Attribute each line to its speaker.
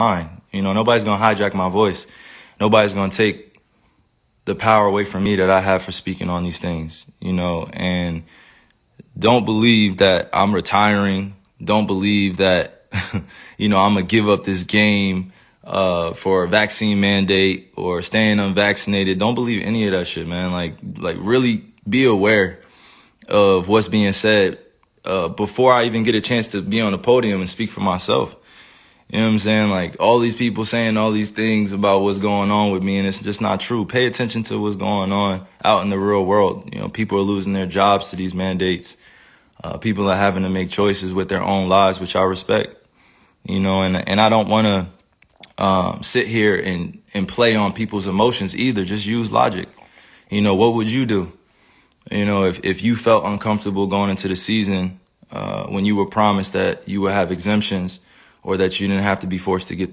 Speaker 1: mine. You know, nobody's going to hijack my voice. Nobody's going to take the power away from me that I have for speaking on these things, you know, and don't believe that I'm retiring. Don't believe that, you know, I'm going to give up this game uh, for a vaccine mandate or staying unvaccinated. Don't believe any of that shit, man. Like, like really be aware of what's being said uh, before I even get a chance to be on the podium and speak for myself. You know what I'm saying? Like all these people saying all these things about what's going on with me and it's just not true. Pay attention to what's going on out in the real world. You know, people are losing their jobs to these mandates. Uh, people are having to make choices with their own lives, which I respect. You know, and and I don't want to um, sit here and and play on people's emotions either. Just use logic. You know, what would you do? You know, if if you felt uncomfortable going into the season uh, when you were promised that you would have exemptions or that you didn't have to be forced to get